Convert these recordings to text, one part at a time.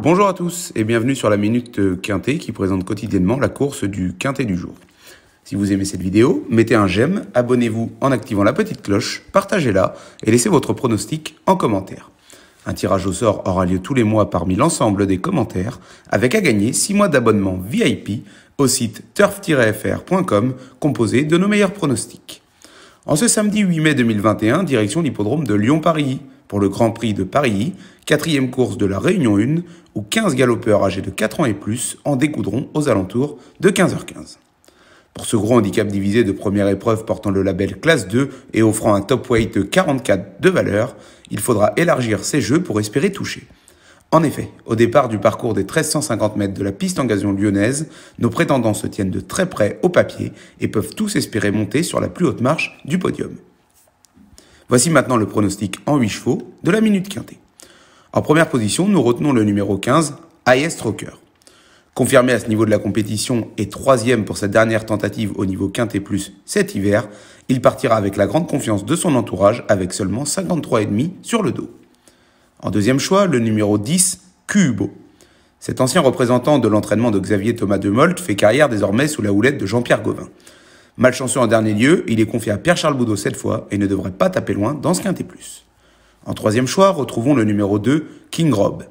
Bonjour à tous et bienvenue sur la Minute euh, Quintet qui présente quotidiennement la course du Quintet du jour. Si vous aimez cette vidéo, mettez un j'aime, abonnez-vous en activant la petite cloche, partagez-la et laissez votre pronostic en commentaire. Un tirage au sort aura lieu tous les mois parmi l'ensemble des commentaires, avec à gagner 6 mois d'abonnement VIP au site turf-fr.com composé de nos meilleurs pronostics. En ce samedi 8 mai 2021, direction l'hippodrome de Lyon-Paris pour le Grand Prix de Paris, quatrième course de la Réunion 1, où 15 galopeurs âgés de 4 ans et plus en découdront aux alentours de 15h15. Pour ce gros handicap divisé de première épreuve portant le label classe 2 et offrant un top weight de 44 de valeur, il faudra élargir ses jeux pour espérer toucher. En effet, au départ du parcours des 1350 mètres de la piste en gazon lyonnaise, nos prétendants se tiennent de très près au papier et peuvent tous espérer monter sur la plus haute marche du podium. Voici maintenant le pronostic en 8 chevaux de la minute quintée. En première position, nous retenons le numéro 15, AS Rocker. Confirmé à ce niveau de la compétition et troisième pour sa dernière tentative au niveau Quintet Plus cet hiver, il partira avec la grande confiance de son entourage avec seulement 53,5 sur le dos. En deuxième choix, le numéro 10, Cubo. Cet ancien représentant de l'entraînement de Xavier Thomas Molt fait carrière désormais sous la houlette de Jean-Pierre Gauvin. Malchanceux en dernier lieu, il est confié à Pierre-Charles Boudot cette fois et ne devrait pas taper loin dans ce quintet plus. En troisième choix, retrouvons le numéro 2, King Rob.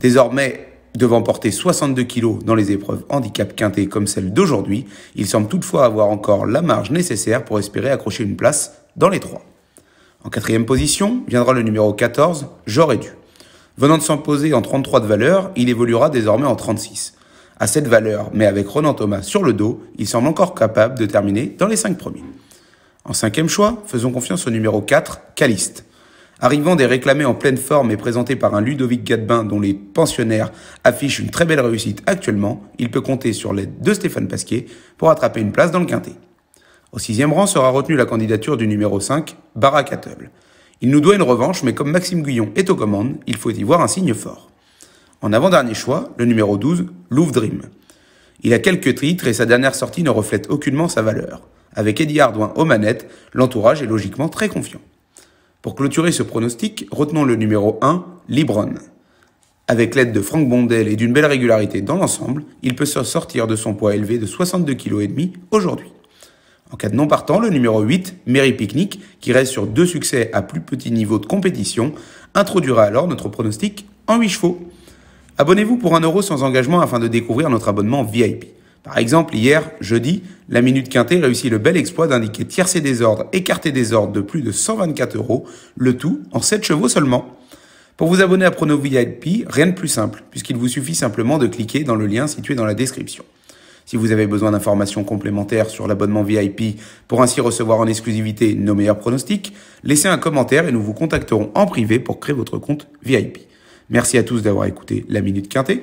Désormais devant porter 62 kg dans les épreuves handicap quinté comme celle d'aujourd'hui, il semble toutefois avoir encore la marge nécessaire pour espérer accrocher une place dans les trois. En quatrième position viendra le numéro 14, J'aurais dû. Venant de s'imposer en 33 de valeur, il évoluera désormais en 36. À cette valeur, mais avec Ronan Thomas sur le dos, il semble encore capable de terminer dans les 5 premiers. En cinquième choix, faisons confiance au numéro 4, Caliste. Arrivant des réclamés en pleine forme et présenté par un Ludovic Gadbin dont les pensionnaires affichent une très belle réussite actuellement, il peut compter sur l'aide de Stéphane Pasquier pour attraper une place dans le quintet. Au sixième rang sera retenue la candidature du numéro 5, Barack Il nous doit une revanche, mais comme Maxime Guyon est aux commandes, il faut y voir un signe fort. En avant-dernier choix, le numéro 12, Louvre Dream. Il a quelques titres et sa dernière sortie ne reflète aucunement sa valeur. Avec Eddie Ardouin aux manettes, l'entourage est logiquement très confiant. Pour clôturer ce pronostic, retenons le numéro 1, Libron. Avec l'aide de Franck Bondel et d'une belle régularité dans l'ensemble, il peut se sortir de son poids élevé de 62,5 kg aujourd'hui. En cas de non partant, le numéro 8, Mary Picnic, qui reste sur deux succès à plus petit niveau de compétition, introduira alors notre pronostic en 8 chevaux. Abonnez-vous pour 1€ euro sans engagement afin de découvrir notre abonnement VIP. Par exemple, hier, jeudi, la Minute Quintée réussit le bel exploit d'indiquer tiercé des ordres, écarté des ordres de plus de 124 euros, le tout en 7 chevaux seulement. Pour vous abonner à Prono VIP, rien de plus simple, puisqu'il vous suffit simplement de cliquer dans le lien situé dans la description. Si vous avez besoin d'informations complémentaires sur l'abonnement VIP pour ainsi recevoir en exclusivité nos meilleurs pronostics, laissez un commentaire et nous vous contacterons en privé pour créer votre compte VIP. Merci à tous d'avoir écouté la Minute Quintée.